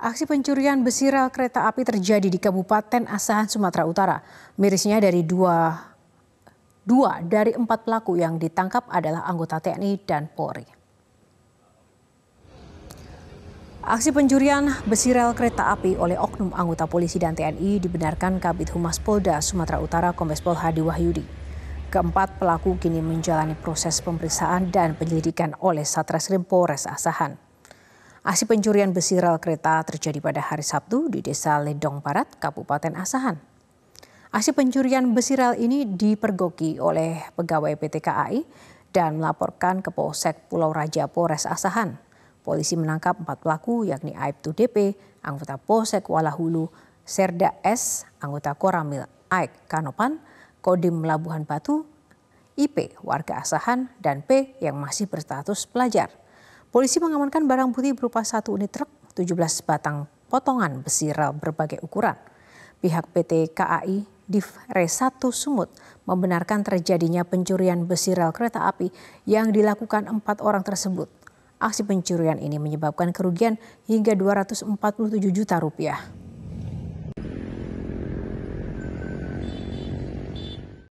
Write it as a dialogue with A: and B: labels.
A: Aksi pencurian besi rel kereta api terjadi di Kabupaten Asahan, Sumatera Utara. Mirisnya dari dua, dua dari empat pelaku yang ditangkap adalah anggota TNI dan Polri. Aksi pencurian besi rel kereta api oleh oknum anggota polisi dan TNI dibenarkan Kabit Humas Polda Sumatera Utara Kombes Pol Hadi Wahyudi. Keempat pelaku kini menjalani proses pemeriksaan dan penyelidikan oleh Satreskrim Polres Asahan. Aksi pencurian besi rel kereta terjadi pada hari Sabtu di Desa Ledong Barat, Kabupaten Asahan. Aksi pencurian besi rel ini dipergoki oleh pegawai PT KAI dan melaporkan ke Polsek Pulau Raja Polres Asahan. Polisi menangkap empat pelaku yakni Aibtu DP, anggota Polsek Walahulu, Serda S, anggota Koramil Aik Kanopan, Kodim Labuhan Batu, IP warga Asahan, dan P yang masih berstatus pelajar. Polisi mengamankan barang bukti berupa satu unit truk, 17 batang potongan besi rel berbagai ukuran. Pihak PT KAI Div Re 1 Sumut membenarkan terjadinya pencurian besi rel kereta api yang dilakukan empat orang tersebut. Aksi pencurian ini menyebabkan kerugian hingga 247 juta rupiah.